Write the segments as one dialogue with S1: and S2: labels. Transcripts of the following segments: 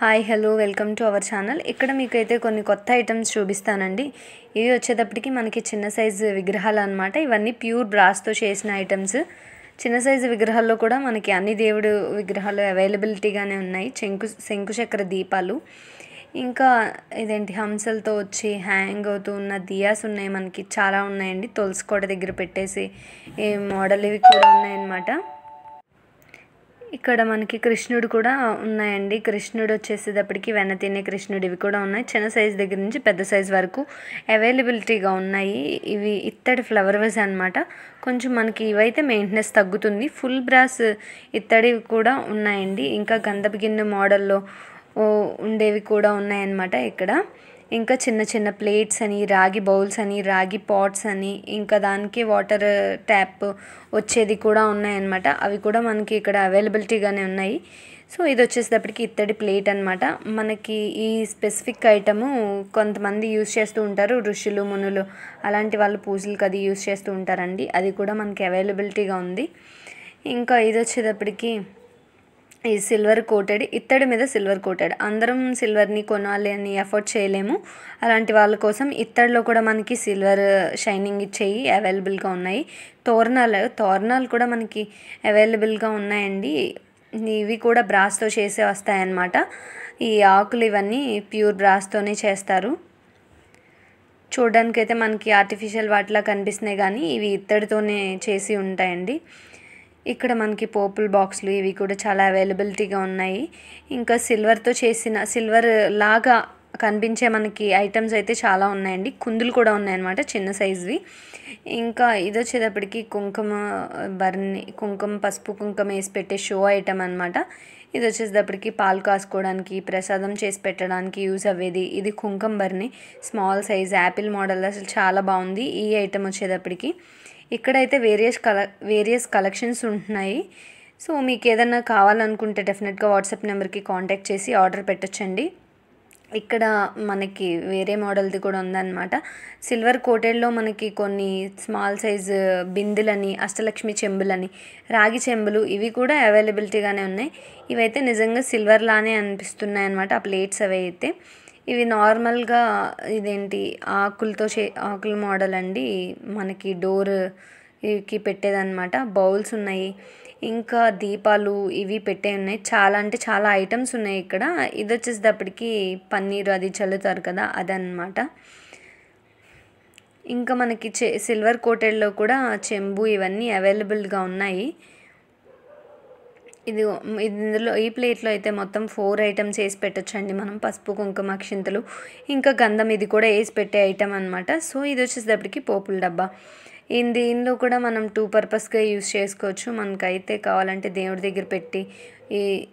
S1: hi hello welcome to our channel ఇక్కడ మీకైతే కొన్ని కొత్త ఐటమ్స్ చూపిస్తానండి ఇవి వచ్చేటప్పటికి మనకి చిన్న సైజు విగ్రహాలు అనమాట ఇవన్నీ ప్యూర్ బ్రాస్తో చేసిన ఐటమ్స్ చిన్న సైజు విగ్రహాల్లో కూడా మనకి అన్ని దేవుడు విగ్రహాలు అవైలబిలిటీగానే ఉన్నాయి శంకు శంకుశక్ర దీపాలు ఇంకా ఇదేంటి హంసలతో వచ్చి హ్యాంగ్ అవుతూ ఉన్న దియాస్ ఉన్నాయి మనకి చాలా ఉన్నాయండి తులసి కోట దగ్గర పెట్టేసి ఈ మోడల్ ఇవి కూడా ఉన్నాయన్నమాట ఇక్కడ మనకి కృష్ణుడు కూడా ఉన్నాయండి కృష్ణుడు వచ్చేసేటప్పటికి వెన్న తినే కృష్ణుడు ఇవి కూడా ఉన్నాయి చిన్న సైజ్ దగ్గర నుంచి పెద్ద సైజ్ వరకు అవైలబిలిటీగా ఉన్నాయి ఇవి ఇత్తడి ఫ్లవర్ వేస్ అనమాట కొంచెం మనకి ఇవైతే మెయింటెనెన్స్ తగ్గుతుంది ఫుల్ బ్రాస్ ఇత్తడి కూడా ఉన్నాయండి ఇంకా గంధపు గిన్నె మోడల్లో ఉండేవి కూడా ఉన్నాయన్నమాట ఇక్కడ ఇంకా చిన్న చిన్న ప్లేట్స్ అని రాగి బౌల్స్ అని రాగి పాట్స్ అని ఇంకా దానికి వాటర్ ట్యాప్ వచ్చేది కూడా ఉన్నాయన్నమాట అవి కూడా మనకి ఇక్కడ అవైలబిలిటీగానే ఉన్నాయి సో ఇది వచ్చేసేటప్పటికి ఇత్తడి ప్లేట్ అనమాట మనకి ఈ స్పెసిఫిక్ ఐటము కొంతమంది యూజ్ చేస్తూ ఉంటారు ఋషులు మునులు అలాంటి వాళ్ళు పూజలకు అది యూజ్ చేస్తూ ఉంటారండి అది కూడా మనకి అవైలబిలిటీగా ఉంది ఇంకా ఇది వచ్చేటప్పటికి ఈ సిల్వర్ కోటెడ్ ఇత్తడి మీద సిల్వర్ కోటెడ్ అందరం సిల్వర్ని కొనాలి అని ఎఫర్ట్ చేయలేము అలాంటి వాళ్ళ కోసం ఇత్తడిలో కూడా మనకి సిల్వర్ షైనింగ్ ఇచ్చేవి అవైలబుల్గా ఉన్నాయి తోరణాలు తోరణాలు కూడా మనకి అవైలబుల్గా ఉన్నాయండి ఇవి కూడా బ్రాస్తో చేసే వస్తాయన్నమాట ఈ ఆకులు ఇవన్నీ ప్యూర్ బ్రాస్తోనే చేస్తారు చూడడానికైతే మనకి ఆర్టిఫిషియల్ వాటిలా కనిపిస్తున్నాయి కానీ ఇవి ఇత్తడితోనే చేసి ఉంటాయండి ఇక్కడ మనకి పోపుల్ బాక్స్లు ఇవి కూడా చాలా అవైలబిలిటీగా ఉన్నాయి ఇంకా సిల్వర్తో చేసిన సిల్వర్ లాగా కనిపించే మనకి ఐటమ్స్ అయితే చాలా ఉన్నాయండి కుందులు కూడా ఉన్నాయన్నమాట చిన్న సైజువి ఇంకా ఇది వచ్చేటప్పటికి కుంకుమ బర్ని కుంకుమ పసుపు కుంకుమ వేసి పెట్టే షో ఐటమ్ అనమాట ఇది వచ్చేటప్పటికి పాలు కాసుకోవడానికి ప్రసాదం చేసి పెట్టడానికి యూజ్ అవ్వేది ఇది కుంకుమ బర్ని స్మాల్ సైజ్ యాపిల్ మోడల్ అసలు చాలా బాగుంది ఈ ఐటమ్ వచ్చేటప్పటికి ఇక్కడైతే వేరియస్ కల వేరియస్ కలెక్షన్స్ ఉంటున్నాయి సో మీకు ఏదన్నా కావాలనుకుంటే డెఫినెట్గా వాట్సాప్ నెంబర్కి కాంటాక్ట్ చేసి ఆర్డర్ పెట్టచ్చండి ఇక్కడ మనకి వేరే మోడల్ది కూడా ఉందన్నమాట సిల్వర్ కోటెడ్లో మనకి కొన్ని స్మాల్ సైజ్ బిందులని అష్టలక్ష్మి చెంబులని రాగి చెంబులు ఇవి కూడా అవైలబిలిటీగానే ఉన్నాయి ఇవైతే నిజంగా సిల్వర్ లానే అనిపిస్తున్నాయి అనమాట ఆ ప్లేట్స్ అవి అయితే ఇవి నార్మల్గా ఇదేంటి ఆకులతో చే ఆకుల మోడల్ అండి మనకి డోర్కి పెట్టేదన్నమాట బౌల్స్ ఉన్నాయి ఇంకా దీపాలు ఇవి పెట్టే ఉన్నాయి చాలా అంటే చాలా ఐటమ్స్ ఉన్నాయి ఇక్కడ ఇది వచ్చేసేటప్పటికి పన్నీరు అది చల్లుతారు కదా అదనమాట ఇంకా మనకి సిల్వర్ కోటెడ్లో కూడా చెంబు ఇవన్నీ అవైలబుల్గా ఉన్నాయి ఇది ఇందులో ఈ ప్లేట్లో అయితే మొత్తం ఫోర్ ఐటమ్స్ వేసి పెట్టచ్చండి మనం పసుపు కుంకుమ అక్షింతలు ఇంకా గంధం ఇది కూడా వేసి పెట్టే ఐటమ్ అనమాట సో ఇది వచ్చేసేటప్పటికి పోపుల డబ్బా దీనిలో కూడా మనం టూ పర్పస్గా యూస్ చేసుకోవచ్చు మనకైతే కావాలంటే దేవుడి దగ్గర పెట్టి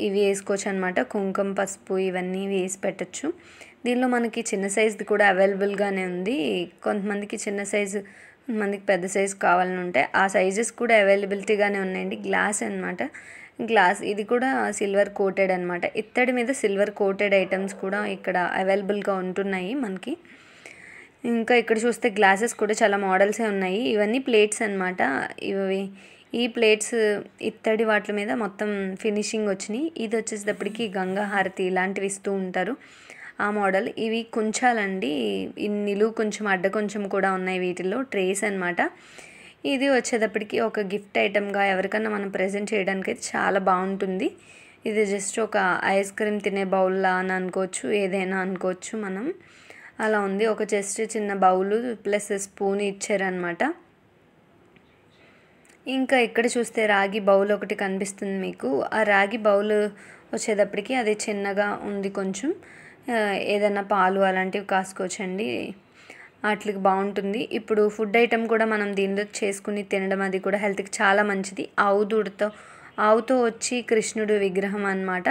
S1: ఇవి వేసుకోవచ్చు అనమాట కుంకుమ పసుపు ఇవన్నీ వేసి పెట్టచ్చు దీనిలో మనకి చిన్న సైజు కూడా అవైలబుల్గానే ఉంది కొంతమందికి చిన్న సైజు మనకి పెద్ద సైజు కావాలని ఉంటే ఆ సైజెస్ కూడా అవైలబిలిటీగానే ఉన్నాయండి గ్లాస్ అనమాట గ్లాస్ ఇది కూడా సిల్వర్ కోటెడ్ అనమాట ఇత్తడి మీద సిల్వర్ కోటెడ్ ఐటమ్స్ కూడా ఇక్కడ అవైలబుల్గా ఉంటున్నాయి మనకి ఇంకా ఇక్కడ చూస్తే గ్లాసెస్ కూడా చాలా మోడల్సే ఉన్నాయి ఇవన్నీ ప్లేట్స్ అనమాట ఇవి ఈ ప్లేట్స్ ఇత్తడి వాటి మీద మొత్తం ఫినిషింగ్ వచ్చినాయి ఇది వచ్చేసేటప్పటికి గంగా హారతి ఇలాంటివి ఇస్తూ ఉంటారు ఆ మోడల్ ఇవి కుంచాలండి నిలువు కొంచెం అడ్డ కొంచెం కూడా ఉన్నాయి వీటిల్లో ట్రేస్ అనమాట ఇది వచ్చేటప్పటికి ఒక గిఫ్ట్ ఐటెంగా ఎవరికైనా మనం ప్రజెంట్ చేయడానికి అయితే చాలా బాగుంటుంది ఇది జస్ట్ ఒక ఐస్ క్రీమ్ తినే బౌల్లా అని అనుకోవచ్చు ఏదైనా అనుకోవచ్చు మనం అలా ఉంది ఒక జస్ట్ చిన్న బౌలు ప్లస్ స్పూన్ ఇచ్చారనమాట ఇంకా ఇక్కడ చూస్తే రాగి బౌల్ ఒకటి కనిపిస్తుంది మీకు ఆ రాగి బౌల్ వచ్చేటప్పటికి అది చిన్నగా ఉంది కొంచెం ఏదైనా పాలు అలాంటివి కాసుకోవచ్చండి వాటికి బాగుంటుంది ఇప్పుడు ఫుడ్ ఐటెం కూడా మనం దీనిలో చేసుకుని తినడం అది కూడా హెల్త్కి చాలా మంచిది ఆవు ఆవుతో వచ్చి కృష్ణుడు విగ్రహం అనమాట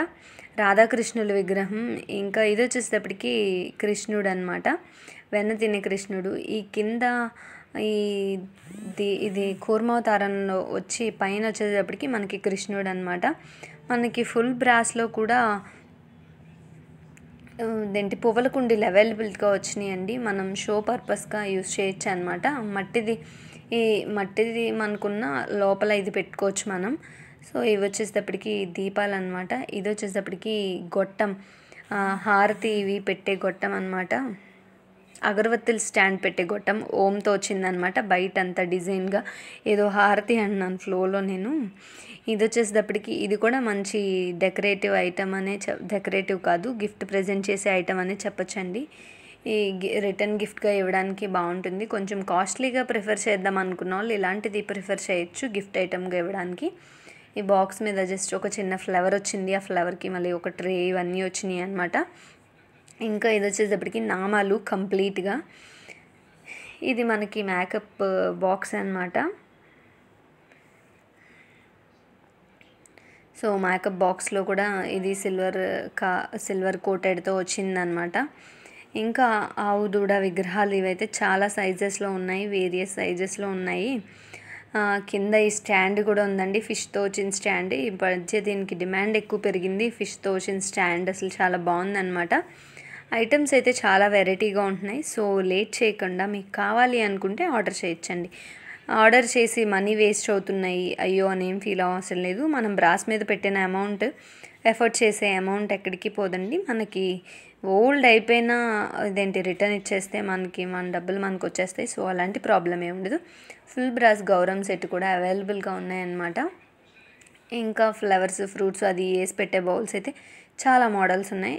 S1: రాధాకృష్ణుల విగ్రహం ఇంకా ఇది వచ్చేసేటప్పటికి కృష్ణుడు అనమాట వెన్న తినే కృష్ణుడు ఈ కింద ఈ ఇది కూర్మావతారంలో వచ్చి పైన వచ్చేటప్పటికి మనకి కృష్ణుడు అనమాట మనకి ఫుల్ బ్రాస్లో కూడా ఏంటి పువ్వుల కుండీలు అవైలబుల్గా వచ్చినాయండి మనం షో పర్పస్గా యూస్ చేయొచ్చు అనమాట మట్టిది ఈ మట్టిది మనకున్న లోపల ఇది పెట్టుకోవచ్చు మనం సో ఇవి వచ్చేసేటప్పటికి దీపాలు అనమాట ఇది వచ్చేసేటప్పటికి గొట్టం హారతి ఇవి పెట్టే గొట్టం అనమాట అగరవత్తులు స్టాండ్ పెట్టే గొట్టం ఓంతో వచ్చిందనమాట బయట అంతా డిజైన్గా ఏదో హారతి అన్నాను ఫ్లోలో నేను ఇది వచ్చేసేటప్పటికి ఇది కూడా మంచి డెకరేటివ్ ఐటమ్ అనే డెకరేటివ్ కాదు గిఫ్ట్ ప్రజెంట్ చేసే ఐటమ్ అనే చెప్పచ్చండి ఈ రిటర్న్ గిఫ్ట్గా ఇవ్వడానికి బాగుంటుంది కొంచెం కాస్ట్లీగా ప్రిఫర్ చేద్దాం అనుకున్న వాళ్ళు ఇలాంటిది ప్రిఫర్ చేయొచ్చు గిఫ్ట్ ఐటమ్గా ఇవ్వడానికి ఈ బాక్స్ మీద జస్ట్ ఒక చిన్న ఫ్లవర్ వచ్చింది ఆ ఫ్లవర్కి మళ్ళీ ఒక ట్రే ఇవన్నీ వచ్చినాయి అనమాట ఇంకా ఇది వచ్చేటప్పటికి నామాలు కంప్లీట్గా ఇది మనకి మేకప్ బాక్స్ అనమాట సో మేకప్ బాక్స్లో కూడా ఇది సిల్వర్ కా సిల్వర్ కోటెడ్తో వచ్చిందనమాట ఇంకా ఆవు దూడ విగ్రహాలు ఇవైతే చాలా సైజెస్లో ఉన్నాయి వేరియస్ సైజెస్లో ఉన్నాయి కింద ఈ స్టాండ్ కూడా ఉందండి ఫిష్తో వచ్చిన స్టాండ్ ఈ మధ్య దీనికి డిమాండ్ ఎక్కువ పెరిగింది ఫిష్తో వచ్చిన స్టాండ్ అసలు చాలా అనమాట ఐటమ్స్ అయితే చాలా వెరైటీగా ఉంటున్నాయి సో లేట్ చేయకుండా మీకు కావాలి అనుకుంటే ఆర్డర్ చేయొచ్చండి ఆర్డర్ చేసి మనీ వేస్ట్ అవుతున్నాయి అయ్యో అని ఏం ఫీల్ అవసరం లేదు మనం బ్రాస్ మీద పెట్టిన అమౌంట్ ఎఫర్ట్ చేసే అమౌంట్ ఎక్కడికి పోదండి మనకి ఓల్డ్ అయిపోయిన ఇదేంటి రిటర్న్ ఇచ్చేస్తే మనకి మన డబ్బులు మనకు వచ్చేస్తాయి సో అలాంటి ప్రాబ్లం ఏమి ఉండదు ఫుల్ బ్రాస్ గౌరవం సెట్ కూడా అవైలబుల్గా ఉన్నాయన్నమాట ఇంకా ఫ్లవర్స్ ఫ్రూట్స్ అది వేసి పెట్టే బౌల్స్ అయితే చాలా మోడల్స్ ఉన్నాయి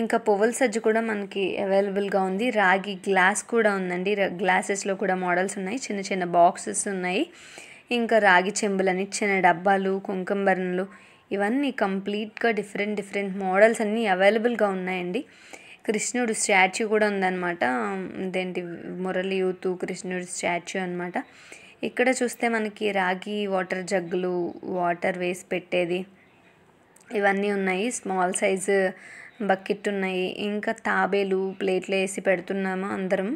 S1: ఇంకా పువ్వుల సజ్జు కూడా మనకి అవైలబుల్గా ఉంది రాగి గ్లాస్ కూడా ఉందండి గ్లాసెస్లో కూడా మోడల్స్ ఉన్నాయి చిన్న చిన్న బాక్సెస్ ఉన్నాయి ఇంకా రాగి చెంబులని చిన్న డబ్బాలు కుంకంబరణలు ఇవన్నీ కంప్లీట్గా డిఫరెంట్ డిఫరెంట్ మోడల్స్ అన్నీ అవైలబుల్గా ఉన్నాయండి కృష్ణుడు స్టాచ్యూ కూడా ఉందన్నమాట ఇదేంటి మురళి యూత్ కృష్ణుడు స్టాచ్యూ అనమాట ఇక్కడ చూస్తే మనకి రాగి వాటర్ జగ్గులు వాటర్ వేసి పెట్టేది ఇవన్నీ ఉన్నాయి స్మాల్ సైజు బకెట్ ఉన్నాయి ఇంకా తాబేలు ప్లేట్లో వేసి పెడుతున్నాము అందరం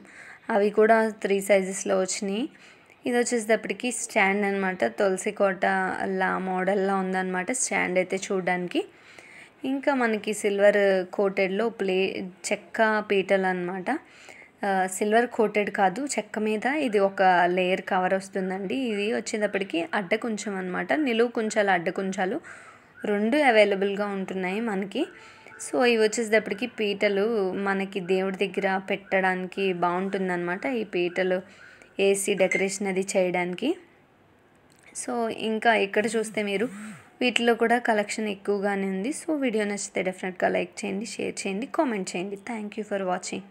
S1: అవి కూడా త్రీ సైజెస్లో వచ్చినాయి ఇది వచ్చేటప్పటికి స్టాండ్ అనమాట తులసి కోట లా మోడల్లా ఉందన్నమాట స్టాండ్ అయితే చూడడానికి ఇంకా మనకి సిల్వర్ కోటెడ్లో ప్లే చెక్క పీటలు అనమాట సిల్వర్ కోటెడ్ కాదు చెక్క మీద ఇది ఒక లేయర్ కవర్ వస్తుందండి ఇది వచ్చేటప్పటికి అడ్డకుంచం అనమాట నిలువు కుంచాలు అడ్డకుంచాలు రెండు అవైలబుల్గా ఉంటున్నాయి మనకి సో ఇవి వచ్చేసేటప్పటికి పీటలు మనకి దేవుడి దగ్గర పెట్టడానికి బాగుంటుందన్నమాట ఈ పీటలు ఏసీ డెకరేషన్ అది చేయడానికి సో ఇంకా ఇక్కడ చూస్తే మీరు వీటిలో కూడా కలెక్షన్ ఎక్కువగానే ఉంది సో వీడియో నచ్చితే డెఫినెట్గా లైక్ చేయండి షేర్ చేయండి కామెంట్ చేయండి థ్యాంక్ యూ ఫర్ వాచింగ్